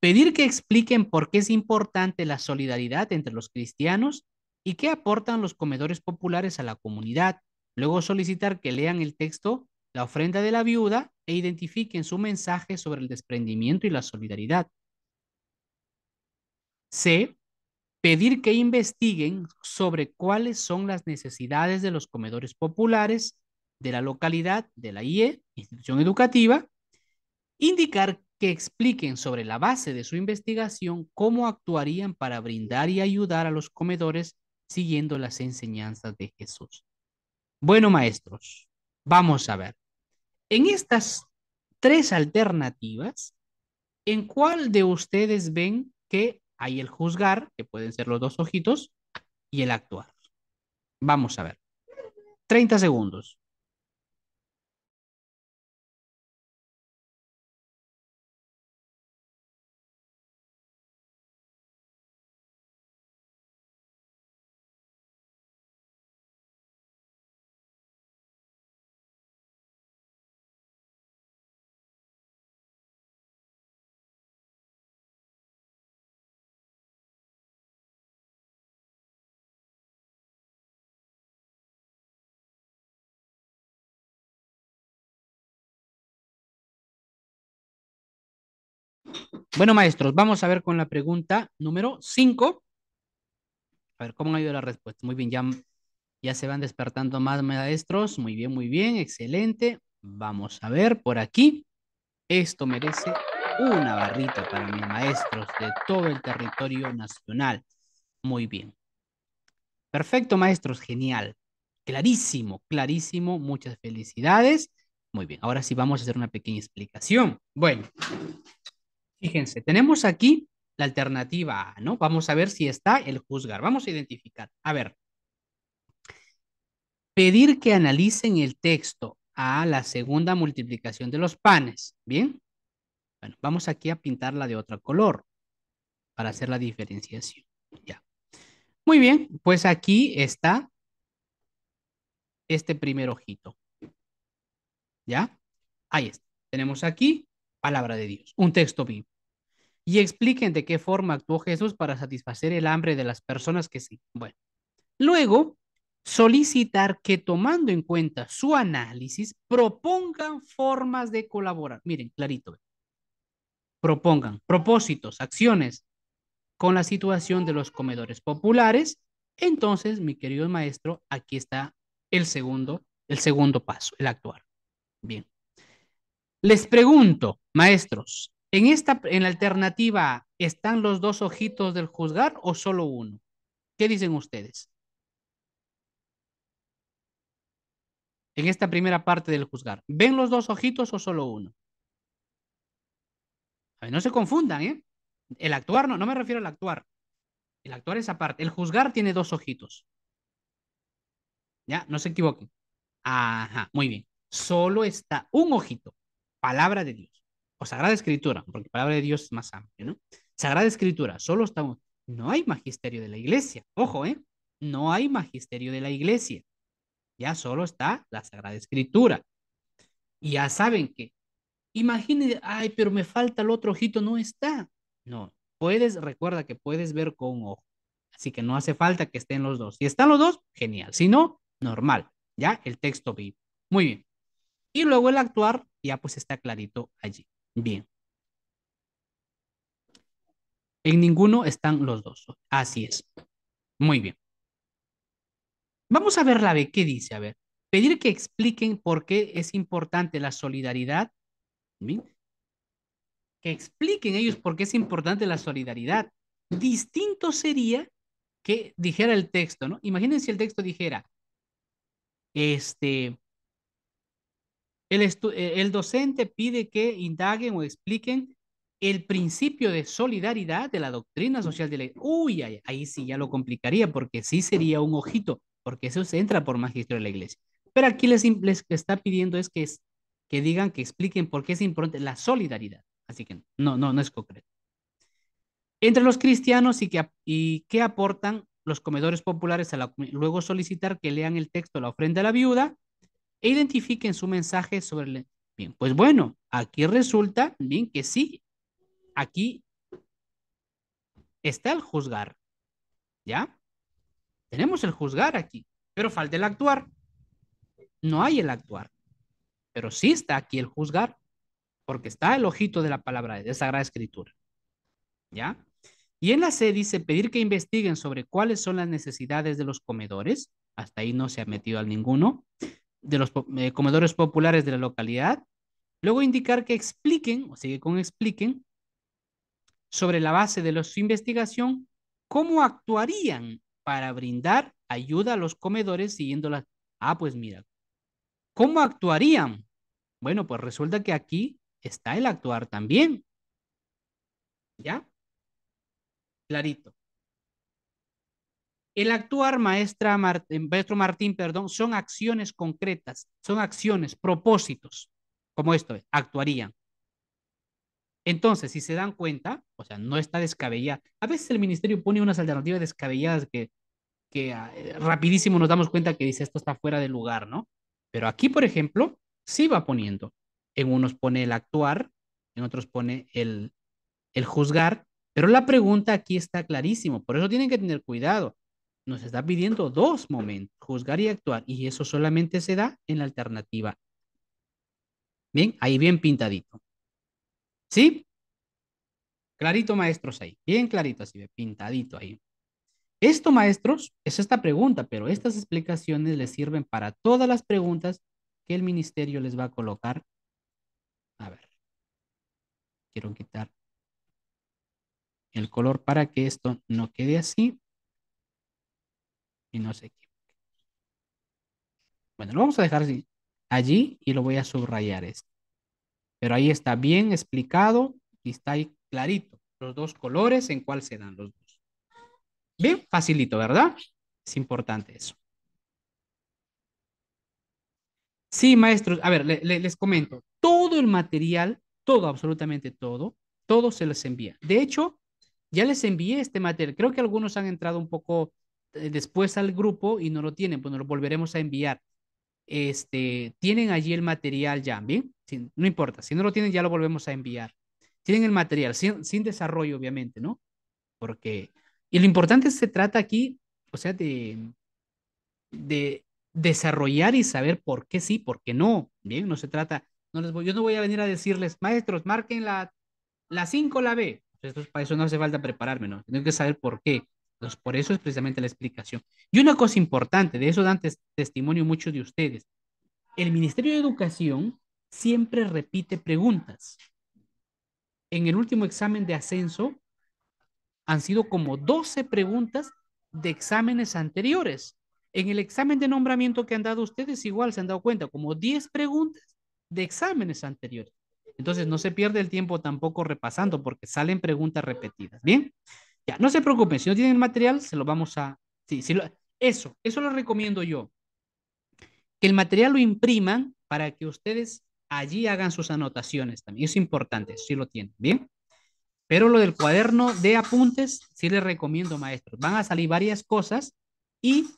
pedir que expliquen por qué es importante la solidaridad entre los cristianos y qué aportan los comedores populares a la comunidad. Luego solicitar que lean el texto La ofrenda de la viuda e identifiquen su mensaje sobre el desprendimiento y la solidaridad. C. Pedir que investiguen sobre cuáles son las necesidades de los comedores populares de la localidad, de la IE, institución educativa, indicar que expliquen sobre la base de su investigación cómo actuarían para brindar y ayudar a los comedores siguiendo las enseñanzas de Jesús. Bueno, maestros, vamos a ver. En estas tres alternativas, ¿en cuál de ustedes ven que hay el juzgar, que pueden ser los dos ojitos, y el actuar? Vamos a ver. 30 segundos. Bueno, maestros, vamos a ver con la pregunta número 5. A ver, ¿cómo ha ido la respuesta? Muy bien, ya, ya se van despertando más maestros. Muy bien, muy bien, excelente. Vamos a ver por aquí. Esto merece una barrita para mis maestros de todo el territorio nacional. Muy bien. Perfecto, maestros, genial. Clarísimo, clarísimo. Muchas felicidades. Muy bien, ahora sí vamos a hacer una pequeña explicación. Bueno, Fíjense, tenemos aquí la alternativa A, ¿no? Vamos a ver si está el juzgar. Vamos a identificar. A ver. Pedir que analicen el texto a la segunda multiplicación de los panes. ¿Bien? Bueno, vamos aquí a pintarla de otro color para hacer la diferenciación. Ya. Muy bien, pues aquí está este primer ojito. ¿Ya? Ahí está. Tenemos aquí palabra de Dios, un texto vivo y expliquen de qué forma actuó Jesús para satisfacer el hambre de las personas que sí. Bueno, luego solicitar que tomando en cuenta su análisis propongan formas de colaborar. Miren, clarito. Propongan propósitos, acciones con la situación de los comedores populares. Entonces, mi querido maestro, aquí está el segundo, el segundo paso, el actuar. Bien. Les pregunto, maestros, en esta, en la alternativa, ¿están los dos ojitos del juzgar o solo uno? ¿Qué dicen ustedes? En esta primera parte del juzgar, ¿ven los dos ojitos o solo uno? no se confundan, ¿eh? El actuar, no, no me refiero al actuar. El actuar es aparte. El juzgar tiene dos ojitos. ¿Ya? No se equivoquen. Ajá, muy bien. Solo está un ojito. Palabra de Dios o Sagrada Escritura, porque la palabra de Dios es más amplia, ¿no? Sagrada Escritura, solo estamos, no hay magisterio de la iglesia, ojo, ¿eh? No hay magisterio de la iglesia, ya solo está la Sagrada Escritura. Y ya saben que, imagínense, ay, pero me falta el otro ojito, no está. No, puedes, recuerda que puedes ver con un ojo, así que no hace falta que estén los dos. Si están los dos, genial, si no, normal, ya el texto vivo. Muy bien. Y luego el actuar ya pues está clarito allí. Bien. En ninguno están los dos. Así es. Muy bien. Vamos a ver la B. ¿Qué dice? A ver. Pedir que expliquen por qué es importante la solidaridad. Que expliquen ellos por qué es importante la solidaridad. Distinto sería que dijera el texto, ¿no? Imagínense si el texto dijera, este, eh, el, docente pide que indaguen o expliquen el principio de solidaridad de la doctrina social de ley. Uy, ahí, sí ya lo complicaría porque sí sería un ojito, porque eso se entra por magistrado de la iglesia. Pero aquí les, que está pidiendo es que, digan, que expliquen por qué es importante la solidaridad. Así que no, no, no es concreto. Entre los cristianos y qué aportan los comedores populares a la, luego solicitar que lean el texto La ofrenda a la viuda e identifiquen su mensaje sobre el... Bien, pues bueno, aquí resulta, bien, que sí, aquí está el juzgar, ¿ya? Tenemos el juzgar aquí, pero falta el actuar. No hay el actuar, pero sí está aquí el juzgar, porque está el ojito de la palabra, de Sagrada Escritura, ¿ya? Y en la C dice pedir que investiguen sobre cuáles son las necesidades de los comedores, hasta ahí no se ha metido a ninguno, de los eh, comedores populares de la localidad, luego indicar que expliquen, o sigue con expliquen, sobre la base de su investigación, cómo actuarían para brindar ayuda a los comedores siguiendo las... Ah, pues mira, ¿cómo actuarían? Bueno, pues resulta que aquí está el actuar también. ¿Ya? Clarito. El actuar, maestra eh, maestro Martín, perdón, son acciones concretas, son acciones, propósitos, como esto, eh, actuarían. Entonces, si se dan cuenta, o sea, no está descabellada. A veces el ministerio pone unas alternativas descabelladas que, que ah, eh, rapidísimo nos damos cuenta que dice esto está fuera de lugar, ¿no? Pero aquí, por ejemplo, sí va poniendo. En unos pone el actuar, en otros pone el, el juzgar, pero la pregunta aquí está clarísimo, por eso tienen que tener cuidado. Nos está pidiendo dos momentos, juzgar y actuar, y eso solamente se da en la alternativa. Bien, ahí bien pintadito. ¿Sí? Clarito, maestros, ahí. Bien clarito, así, pintadito ahí. Esto, maestros, es esta pregunta, pero estas explicaciones les sirven para todas las preguntas que el ministerio les va a colocar. A ver. Quiero quitar el color para que esto no quede así y no sé qué. Bueno, lo vamos a dejar allí y lo voy a subrayar esto. Pero ahí está bien explicado y está ahí clarito los dos colores en cuál se dan los dos. Bien, facilito, ¿verdad? Es importante eso. Sí, maestros, a ver, les comento, todo el material, todo, absolutamente todo, todo se les envía. De hecho, ya les envié este material. Creo que algunos han entrado un poco eh, después al grupo y no lo tienen, pues nos lo volveremos a enviar. Este, tienen allí el material ya, ¿bien? no importa, si no lo tienen ya lo volvemos a enviar. Tienen el material, sin, desarrollo, obviamente, ¿no? Porque, y lo importante se trata aquí, o sea, de, de desarrollar y saber por qué sí, por qué no, ¿bien? No se trata, no voy, yo no voy a venir a decirles, maestros, marquen la 5, la, la B. esto para eso no hace falta prepararme, ¿no? Tengo que saber por qué. Por eso es precisamente la explicación. Y una cosa importante, de eso dan testimonio muchos de ustedes. El Ministerio de Educación siempre repite preguntas. En el último examen de ascenso han sido como 12 preguntas de exámenes anteriores. En el examen de nombramiento que han dado ustedes, igual se han dado cuenta, como 10 preguntas de exámenes anteriores. Entonces, no se pierde el tiempo tampoco repasando porque salen preguntas repetidas. Bien. Ya, no se preocupen, si no tienen el material, se lo vamos a... Sí, sí, lo... Eso, eso lo recomiendo yo. Que el material lo impriman para que ustedes allí hagan sus anotaciones también. Es importante, si lo tienen, ¿bien? Pero lo del cuaderno de apuntes, sí les recomiendo, maestros. Van a salir varias cosas y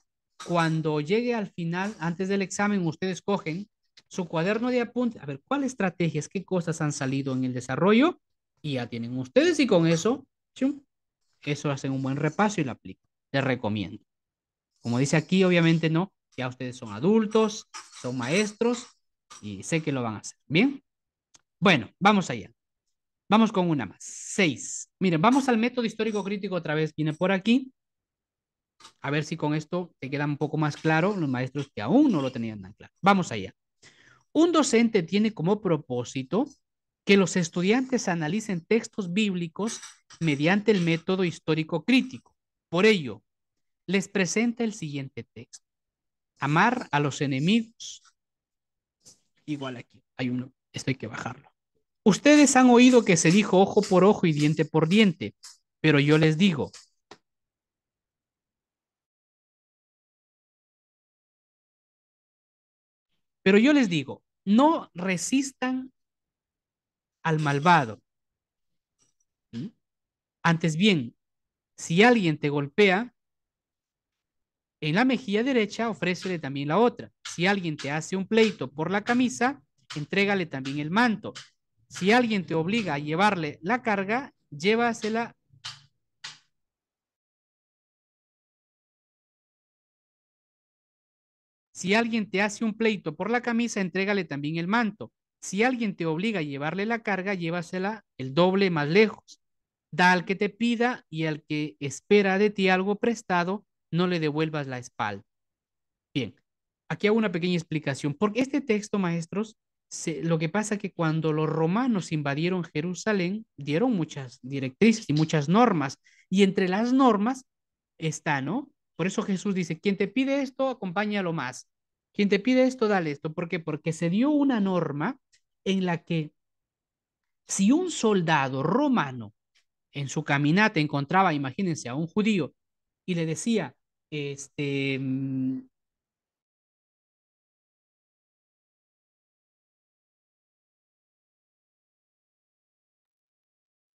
cuando llegue al final, antes del examen, ustedes cogen su cuaderno de apuntes, a ver cuáles estrategias, qué cosas han salido en el desarrollo y ya tienen ustedes y con eso, chum, eso hacen un buen repaso y lo aplico Les recomiendo. Como dice aquí, obviamente no. Ya ustedes son adultos, son maestros y sé que lo van a hacer. ¿Bien? Bueno, vamos allá. Vamos con una más. Seis. Miren, vamos al método histórico crítico otra vez. Viene por aquí. A ver si con esto te queda un poco más claro los maestros que aún no lo tenían tan claro. Vamos allá. Un docente tiene como propósito que los estudiantes analicen textos bíblicos mediante el método histórico crítico. Por ello, les presenta el siguiente texto. Amar a los enemigos. Igual aquí, hay uno, esto hay que bajarlo. Ustedes han oído que se dijo ojo por ojo y diente por diente, pero yo les digo, Pero yo les digo, no resistan al malvado. ¿Mm? Antes bien, si alguien te golpea en la mejilla derecha, ofrécele también la otra. Si alguien te hace un pleito por la camisa, entrégale también el manto. Si alguien te obliga a llevarle la carga, llévasela Si alguien te hace un pleito por la camisa, entrégale también el manto. Si alguien te obliga a llevarle la carga, llévasela el doble más lejos. Da al que te pida y al que espera de ti algo prestado, no le devuelvas la espalda. Bien, aquí hago una pequeña explicación, porque este texto, maestros, lo que pasa es que cuando los romanos invadieron Jerusalén, dieron muchas directrices y muchas normas, y entre las normas está, ¿no? Por eso Jesús dice, quien te pide esto, acompáñalo más. Quien te pide esto, dale esto. ¿Por qué? Porque se dio una norma en la que si un soldado romano en su caminata encontraba, imagínense, a un judío y le decía, este,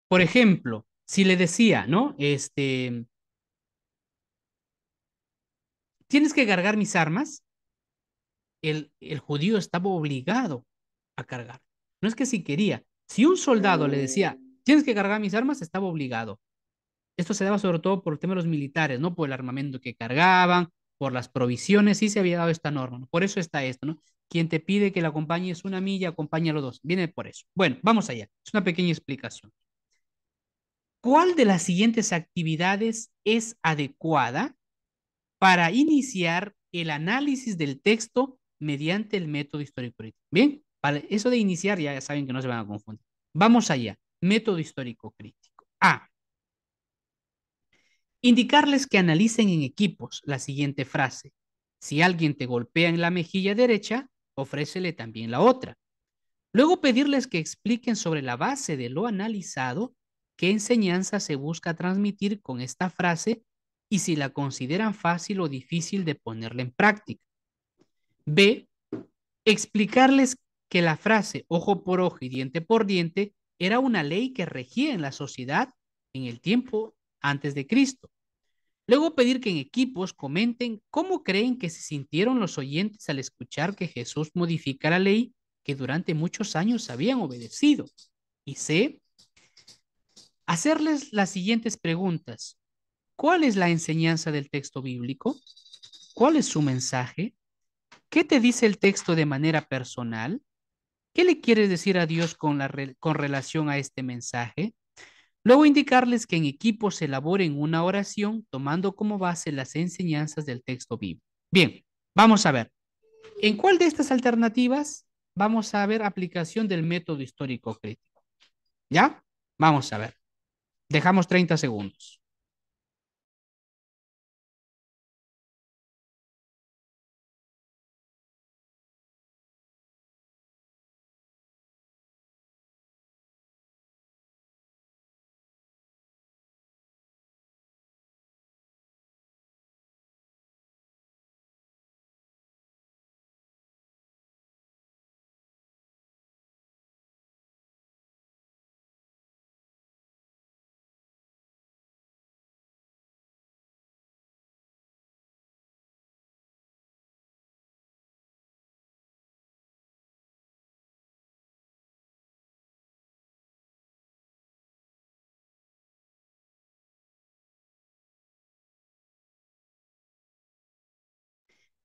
Por ejemplo, si le decía, ¿no? Este, tienes que cargar mis armas, el, judío estaba obligado a cargar. No es que si quería. Si un soldado le decía, tienes que cargar mis armas, estaba obligado. Esto se daba sobre todo por el tema de los militares, ¿no? Por el armamento que cargaban, por las provisiones, sí se había dado esta norma. Por eso está esto, ¿no? Quien te pide que la acompañes una milla, acompáñalo dos. Viene por eso. Bueno, vamos allá. Es una pequeña explicación. ¿Cuál de las siguientes actividades es adecuada para iniciar el análisis del texto mediante el método histórico-crítico. Bien, para eso de iniciar ya saben que no se van a confundir. Vamos allá. Método histórico-crítico. A. Indicarles que analicen en equipos la siguiente frase. Si alguien te golpea en la mejilla derecha, ofrécele también la otra. Luego pedirles que expliquen sobre la base de lo analizado qué enseñanza se busca transmitir con esta frase y si la consideran fácil o difícil de ponerla en práctica. B. Explicarles que la frase ojo por ojo y diente por diente era una ley que regía en la sociedad en el tiempo antes de Cristo. Luego pedir que en equipos comenten cómo creen que se sintieron los oyentes al escuchar que Jesús modifica la ley que durante muchos años habían obedecido. Y C. Hacerles las siguientes preguntas. ¿Cuál es la enseñanza del texto bíblico? ¿Cuál es su mensaje? ¿Qué te dice el texto de manera personal? ¿Qué le quieres decir a Dios con, relación a este mensaje? Luego indicarles que en equipo se elaboren una oración tomando como base las enseñanzas del texto vivo. Bien, vamos a ver. ¿En cuál de estas alternativas vamos a ver aplicación del método histórico crítico? ¿Ya? Vamos a ver. Dejamos 30 segundos.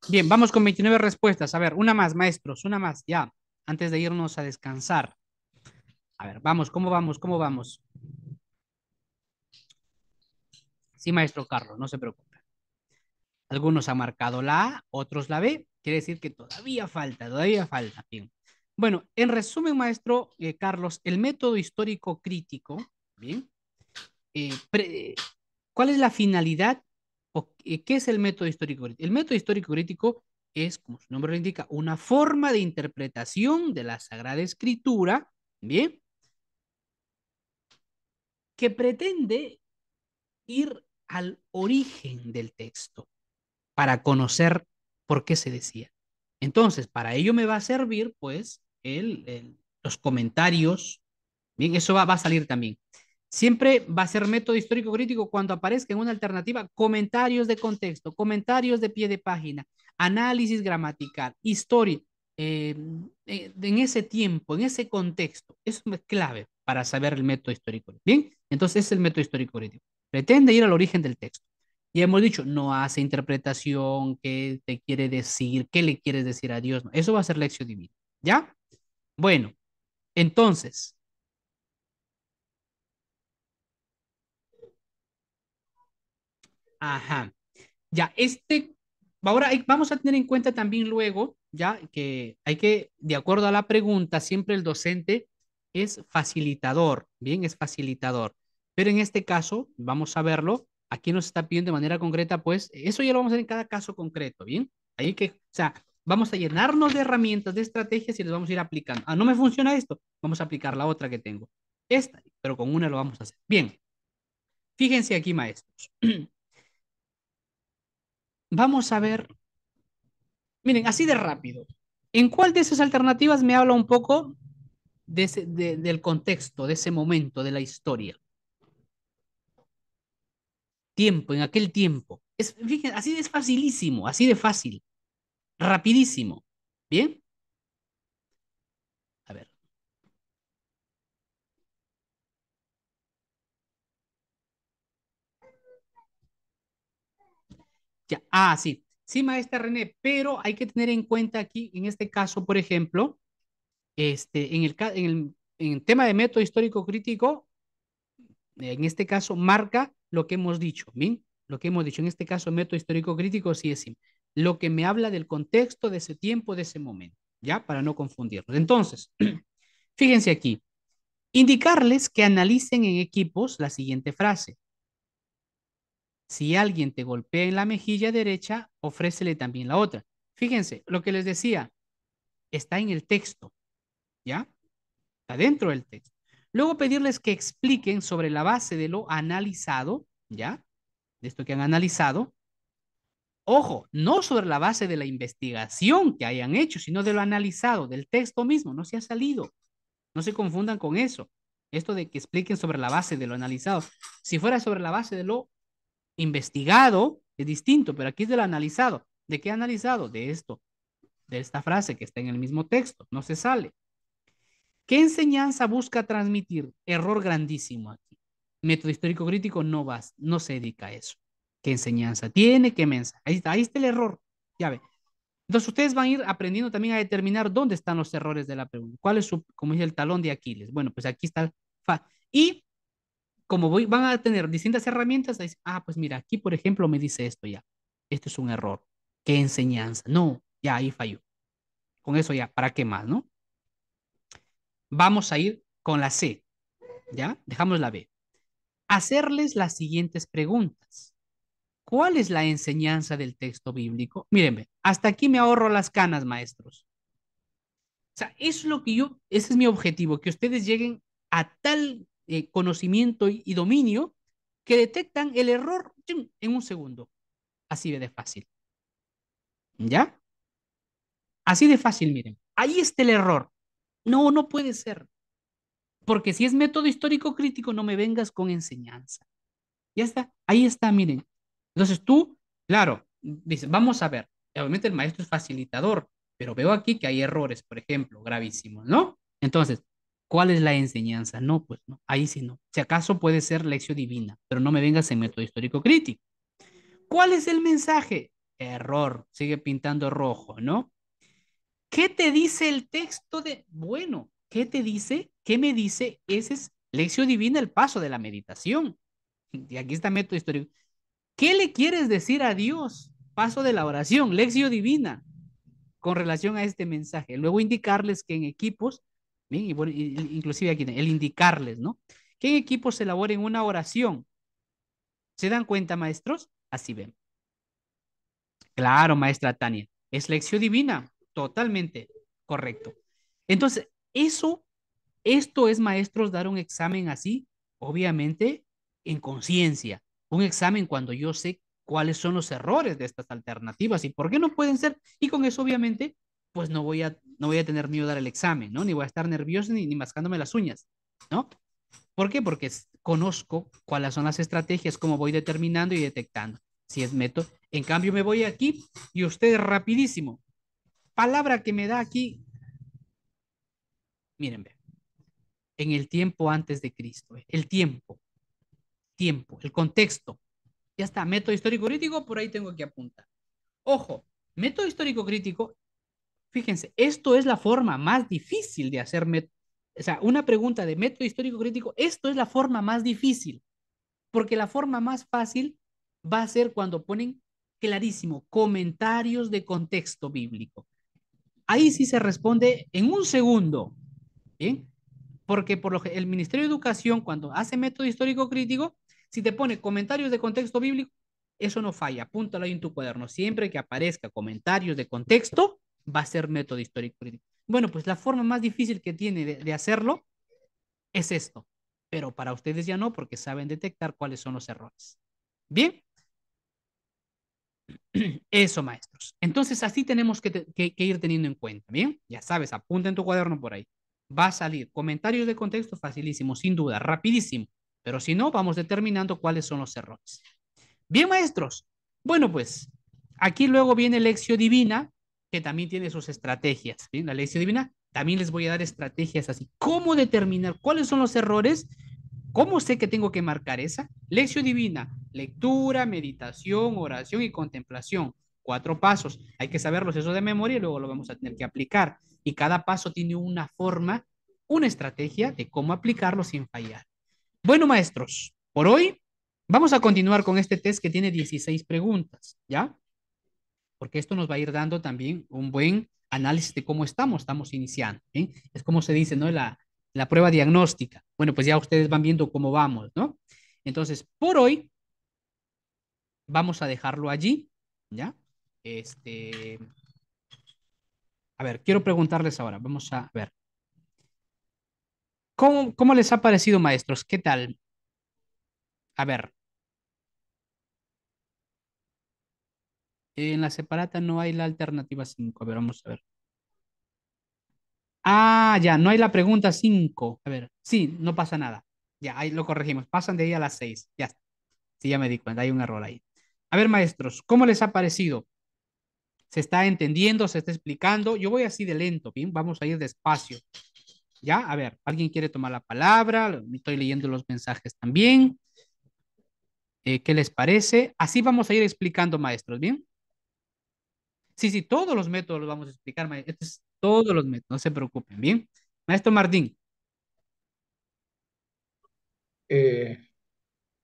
Bien, vamos con 29 respuestas. A ver, una más, maestros, una más, ya, antes de irnos a descansar. A ver, vamos, ¿cómo vamos? ¿Cómo vamos? Sí, maestro Carlos, no se preocupe. Algunos han marcado la A, otros la B. Quiere decir que todavía falta, todavía falta. Bien. Bueno, en resumen, maestro eh, Carlos, el método histórico crítico, ¿bien? Eh, ¿Cuál es la finalidad ¿Qué es el método histórico crítico? El método histórico crítico es, como su nombre lo indica, una forma de interpretación de la Sagrada Escritura, ¿bien? Que pretende ir al origen del texto para conocer por qué se decía. Entonces, para ello me va a servir, pues, el, los comentarios. Bien, eso va a salir también. Siempre va a ser método histórico crítico cuando aparezca en una alternativa comentarios de contexto, comentarios de pie de página, análisis gramatical, historia. Eh, eh, en ese tiempo, en ese contexto, eso es clave para saber el método histórico. Bien, entonces es el método histórico crítico. Pretende ir al origen del texto. Y hemos dicho, no hace interpretación, qué te quiere decir, qué le quieres decir a Dios. eso va a ser lección divina. ¿Ya? Bueno, entonces, Ajá. Ya, este, ahora vamos a tener en cuenta también luego, ya, que hay que, de acuerdo a la pregunta, siempre el docente es facilitador, bien, es facilitador. Pero en este caso, vamos a verlo, aquí nos está pidiendo de manera concreta, pues, eso ya lo vamos a hacer en cada caso concreto, bien. Ahí que, o sea, vamos a llenarnos de herramientas, de estrategias y las vamos a ir aplicando. Ah, no me funciona esto, vamos a aplicar la otra que tengo. Esta, pero con una lo vamos a hacer. Bien, fíjense aquí, maestros. Vamos a ver. Miren, así de rápido. ¿En cuál de esas alternativas me habla un poco de del contexto, de ese momento, de la historia? Tiempo, en aquel tiempo. Es, fíjense, así de facilísimo, así de fácil, rapidísimo. ¿Bien? ah, sí. Sí, maestra René, pero hay que tener en cuenta aquí, en este caso, por ejemplo, este, en, el, tema de método histórico crítico, en este caso, marca lo que hemos dicho, Lo que hemos dicho, en este caso, método histórico crítico, sí es lo que me habla del contexto de ese tiempo, de ese momento, ¿ya? Para no confundirnos. Entonces, fíjense aquí, indicarles que analicen en equipos la siguiente frase. Si alguien te golpea en la mejilla derecha, ofrécele también la otra. Fíjense, lo que les decía está en el texto, ¿ya? Está dentro del texto. Luego pedirles que expliquen sobre la base de lo analizado, ¿ya? De esto que han analizado. Ojo, no sobre la base de la investigación que hayan hecho, sino de lo analizado, del texto mismo, no se ha salido. No se confundan con eso. Esto de que expliquen sobre la base de lo analizado. Si fuera sobre la base de lo investigado es distinto, pero aquí es del analizado. ¿De qué analizado? De esto, de esta frase que está en el mismo texto, no se sale. ¿Qué enseñanza busca transmitir? Error grandísimo aquí. Método histórico crítico no va, no se dedica a eso. ¿Qué enseñanza tiene? ¿Qué mensaje? Ahí está, ahí está el error. Ya ve. Entonces ustedes van a ir aprendiendo también a determinar dónde están los errores de la pregunta. ¿Cuál es su, como dice el talón de Aquiles? Bueno, pues aquí está el... Fa y como voy, van a tener distintas herramientas, ah, pues mira, aquí por ejemplo me dice esto ya, esto es un error, qué enseñanza, no, ya ahí falló. Con eso ya, ¿para qué más, no? Vamos a ir con la C, ¿ya? Dejamos la B. Hacerles las siguientes preguntas. ¿Cuál es la enseñanza del texto bíblico? Mírenme, hasta aquí me ahorro las canas, maestros. O sea, es lo que yo, ese es mi objetivo, que ustedes lleguen a tal eh, conocimiento y, y, dominio que detectan el error en un segundo. Así de fácil. ¿Ya? Así de fácil, miren. Ahí está el error. No, no puede ser. Porque si es método histórico crítico, no me vengas con enseñanza. Ya está. Ahí está, miren. Entonces tú, claro, dices, vamos a ver. Obviamente el maestro es facilitador, pero veo aquí que hay errores, por ejemplo, gravísimos, ¿no? Entonces, ¿Cuál es la enseñanza? No, pues no, ahí sí no. Si acaso puede ser lección divina, pero no me vengas en método histórico crítico. ¿Cuál es el mensaje? Error, sigue pintando rojo, ¿no? ¿Qué te dice el texto de, bueno, qué te dice? ¿Qué me dice? Ese es lección divina, el paso de la meditación. Y aquí está método histórico. ¿Qué le quieres decir a Dios? Paso de la oración, lección divina, con relación a este mensaje. Luego indicarles que en equipos inclusive aquí, el indicarles, ¿no? Que en equipos elaboren una oración. ¿Se dan cuenta, maestros? Así ven. Claro, maestra Tania. Es lección divina. Totalmente correcto. Entonces, eso, esto es, maestros, dar un examen así, obviamente, en conciencia. Un examen cuando yo sé cuáles son los errores de estas alternativas y por qué no pueden ser. Y con eso, obviamente, pues no voy a, no voy a tener miedo a dar el examen, ¿no? Ni voy a estar nervioso ni, mascándome las uñas, ¿no? ¿Por qué? Porque conozco cuáles son las estrategias, cómo voy determinando y detectando. Si es método. En cambio, me voy aquí y usted rapidísimo. Palabra que me da aquí. miren En el tiempo antes de Cristo. El tiempo. Tiempo. El contexto. Ya está. Método histórico crítico, por ahí tengo que apuntar. Ojo, método histórico crítico Fíjense, esto es la forma más difícil de hacer, o sea, una pregunta de método histórico crítico, esto es la forma más difícil, porque la forma más fácil va a ser cuando ponen clarísimo comentarios de contexto bíblico. Ahí sí se responde en un segundo, ¿bien? Porque por lo, que el Ministerio de Educación, cuando hace método histórico crítico, si te pone comentarios de contexto bíblico, eso no falla, apúntalo ahí en tu cuaderno. Siempre que aparezca comentarios de contexto, va a ser método histórico-crítico. Bueno, pues la forma más difícil que tiene de, hacerlo es esto, pero para ustedes ya no, porque saben detectar cuáles son los errores. Bien. Eso, maestros. Entonces, así tenemos que, ir teniendo en cuenta, ¿bien? Ya sabes, apunta en tu cuaderno por ahí. Va a salir comentarios de contexto facilísimo, sin duda, rapidísimo. Pero si no, vamos determinando cuáles son los errores. Bien, maestros. Bueno, pues, aquí luego viene lección divina, que también tiene sus estrategias. ¿bien? La lección divina también les voy a dar estrategias así. ¿Cómo determinar cuáles son los errores? ¿Cómo sé que tengo que marcar esa? Lección divina, lectura, meditación, oración y contemplación. Cuatro pasos. Hay que saberlos eso de memoria y luego lo vamos a tener que aplicar. Y cada paso tiene una forma, una estrategia de cómo aplicarlo sin fallar. Bueno, maestros, por hoy vamos a continuar con este test que tiene 16 preguntas, ¿ya? porque esto nos va a ir dando también un buen análisis de cómo estamos, estamos iniciando. Es como se dice, ¿no? La, prueba diagnóstica. Bueno, pues ya ustedes van viendo cómo vamos, ¿no? Entonces, por hoy vamos a dejarlo allí, ¿ya? Este... A ver, quiero preguntarles ahora, vamos a ver. cómo les ha parecido, maestros? ¿Qué tal? A ver, Eh, en la separata no hay la alternativa 5. A ver, vamos a ver. Ah, ya, no hay la pregunta 5. A ver, sí, no pasa nada. Ya, ahí lo corregimos. Pasan de ahí a las 6. Ya está. Sí, ya me di cuenta, hay un error ahí. A ver, maestros, ¿cómo les ha parecido? ¿Se está entendiendo? ¿Se está explicando? Yo voy así de lento, ¿bien? Vamos a ir despacio. Ya, a ver, ¿alguien quiere tomar la palabra? Estoy leyendo los mensajes también. Eh, ¿Qué les parece? Así vamos a ir explicando, maestros, ¿bien? Sí, sí, todos los métodos los vamos a explicar, maestro. todos los métodos, no se preocupen, ¿bien? Maestro Martín. Eh,